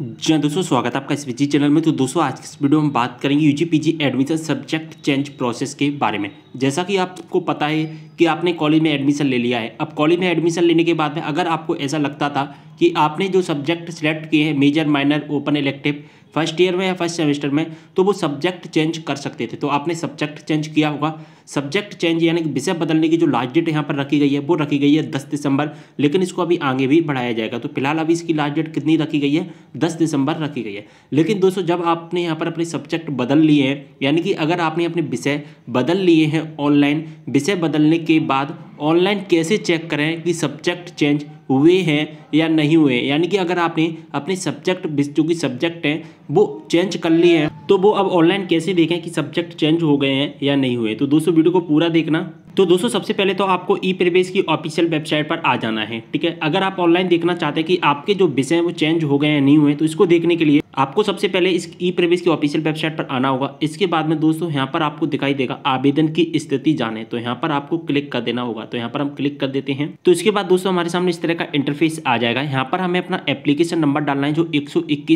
जी हाँ दोस्तों स्वागत है आपका इस जी चैनल में तो दोस्तों आज की इस वीडियो में बात करेंगे U G admission subject change process के बारे में जैसा कि आपको पता है कि आपने कॉलेज में एडमिशन ले लिया है अब कॉलेज में एडमिशन लेने के बाद में अगर आपको ऐसा लगता था कि आपने जो सब्जेक्ट सेलेक्ट किए हैं major minor open elective first year में या फर्स्ट सेमेस्टर में तो वो सब्जेक्ट चेंज कर सकते थे तो आपने सब्जेक्ट चेंज किया होगा सब्जेक्ट चेंज यानी कि विषय बदलने की जो लास्ट डेट यहाँ पर रखी गई है वो रखी गई है दस दिसंबर लेकिन इसको अभी आगे भी बढ़ाया जाएगा तो फिलहाल अभी इसकी लास्ट डेट कितनी रखी गई है दस दिसंबर रखी गई है लेकिन दोस्तों जब आपने यहाँ पर अपने सब्जेक्ट बदल लिए हैं यानी कि अगर आपने अपने विषय बदल लिए हैं ऑनलाइन विषय बदलने के बाद ऑनलाइन कैसे चेक करें कि सब्जेक्ट चेंज हुए हैं या नहीं हुए यानी कि अगर आपने अपने सब्जेक्ट जो कि सब्जेक्ट हैं वो चेंज कर लिए हैं तो वो अब ऑनलाइन कैसे देखें कि सब्जेक्ट चेंज हो गए हैं या नहीं हुए तो दोस्तों वीडियो को पूरा देखना तो दोस्तों सबसे पहले तो आपको ई प्रवेश की ऑफिशियल वेबसाइट पर आ जाना है ठीक है अगर आप ऑनलाइन देखना चाहते हैं कि आपके जो विषय हैं वो चेंज हो गए या नहीं हुए तो इसको देखने के लिए आपको सबसे पहले इस ई प्रवेश की ऑफिशियल वेबसाइट पर आना होगा इसके बाद में दोस्तों यहाँ पर आपको दिखाई देगा आवेदन की स्थिति जाने तो यहाँ पर आपको क्लिक कर देना होगा तो यहाँ पर हम क्लिक कर देते हैं तो इसके बाद दोस्तों हमारे सामने इस तरह का इंटरफेस आ जाएगा यहाँ पर हमें अपना एप्लीकेशन नंबर डालना है जो एक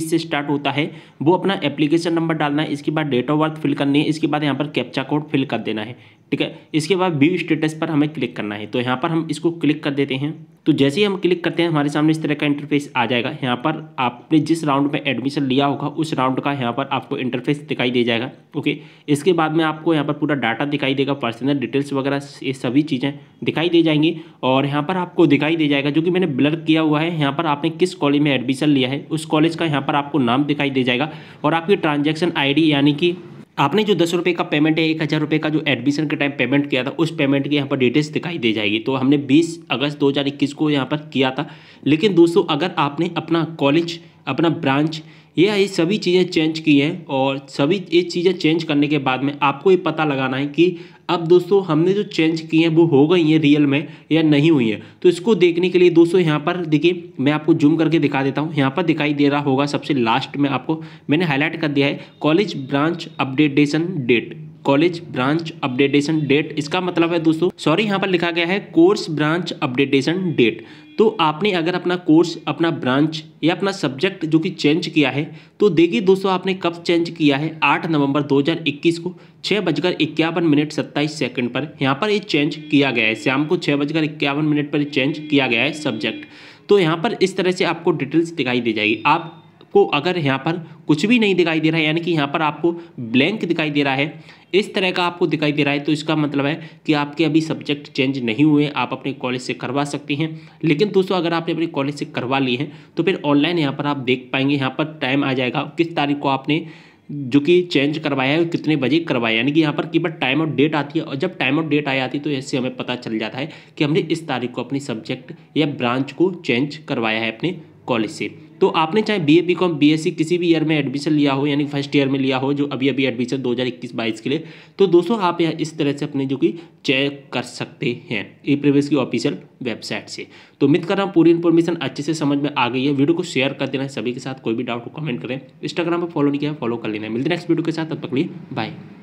से स्टार्ट होता है वो अपना एप्लीकेशन नंबर डालना है इसके बाद डेट ऑफ बर्थ फिल करनी है इसके बाद यहाँ पर कैप्चा कोड फिल कर देना है ठीक है इसके बाद व्यू स्टेटस पर हमें क्लिक करना है तो यहाँ पर हम इसको क्लिक कर देते हैं तो जैसे ही हम क्लिक करते हैं हमारे सामने इस तरह का इंटरफेस आ जाएगा यहाँ पर आपने जिस राउंड में एडमिशन लिया होगा उस राउंड का यहाँ पर आपको इंटरफेस दिखाई दे जाएगा ओके इसके बाद में आपको यहाँ पर पूरा डाटा दिखाई देगा पर्सनल डिटेल्स वगैरह ये सभी चीज़ें दिखाई दे जाएंगी और यहाँ पर आपको दिखाई दे जाएगा जो कि मैंने ब्लर किया हुआ है यहाँ पर आपने किस कॉलेज में एडमिशन लिया है उस कॉलेज का यहाँ पर आपको नाम दिखाई दे जाएगा और आपकी ट्रांजेक्शन आई यानी कि आपने जो दस रुपये का पेमेंट है एक हज़ार रुपये का जो एडमिशन के टाइम पेमेंट किया था उस पेमेंट की यहाँ पर डिटेल्स दिखाई दे जाएगी तो हमने 20 अगस्त 2021 को यहाँ पर किया था लेकिन दोस्तों अगर आपने अपना कॉलेज अपना ब्रांच ये आई सभी चीज़ें चेंज की हैं और सभी ये चीज़ें चेंज करने के बाद में आपको ये पता लगाना है कि अब दोस्तों हमने जो चेंज किए हैं वो हो गई हैं रियल में या नहीं हुई हैं तो इसको देखने के लिए दोस्तों यहाँ पर देखिए मैं आपको जूम करके दिखा देता हूँ यहाँ पर दिखाई दे रहा होगा सबसे लास्ट में आपको मैंने हाईलाइट कर दिया है college branch updation date college branch updation date इसका मतलब है दोस्तों सॉरी यहाँ पर लिखा गया है कोर्स ब्रांच अपडेटेशन डेट तो आपने अगर अपना कोर्स अपना ब्रांच या अपना सब्जेक्ट जो कि चेंज किया है तो देखिए दोस्तों आपने कब चेंज किया है 8 नवंबर 2021 को छः बजकर इक्यावन मिनट सत्ताईस सेकंड पर यहाँ पर ये चेंज किया गया है शाम को छः बजकर इक्यावन मिनट पर चेंज किया गया है सब्जेक्ट तो यहाँ पर इस तरह से आपको डिटेल्स दिखाई दी जाएगी आप आपको अगर यहाँ पर कुछ भी नहीं दिखाई दे रहा है यानी कि यहाँ पर आपको ब्लैंक दिखाई दे रहा है इस तरह का आपको दिखाई दे रहा है तो इसका मतलब है कि आपके अभी सब्जेक्ट चेंज नहीं हुए आप अपने कॉलेज से करवा सकते हैं लेकिन दोस्तों अगर आपने अपने कॉलेज से करवा लिए हैं तो फिर ऑनलाइन यहाँ पर आप देख पाएंगे यहाँ पर टाइम आ जाएगा किस तारीख को आपने जो कि चेंज करवाया है कितने बजे करवाया यानी कि यहाँ पर केवल टाइम और डेट आती है और जब टाइम और डेट आ जाती है तो इससे हमें पता चल जाता है कि हमने इस तारीख को अपनी सब्जेक्ट या ब्रांच को चेंज करवाया है अपने कॉलेज से तो आपने चाहे B A B com B S C किसी भी ईयर में एडमिशन लिया हो यानी फर्स्ट ईयर में लिया हो जो अभी अभी एडमिशन दो हज़ार इक्कीस बाईस के लिए तो दोस्तों आप यहाँ इस तरह से अपने जो कि चेक कर सकते हैं ई प्रवेश की ऑफिशियल वेबसाइट से तो उम्मीद कर रहा हूँ पूरी इन्फॉर्मेशन अच्छे से समझ में आ गई है वीडियो को शेयर कर देना है सभी के साथ कोई भी डाउट हो कमेंट करें इंस्टाग्राम पर फॉलो नहीं किया फॉलो कर लेना है मिलते नेक्स्ट वीडियो के साथ तब तक लिए बाय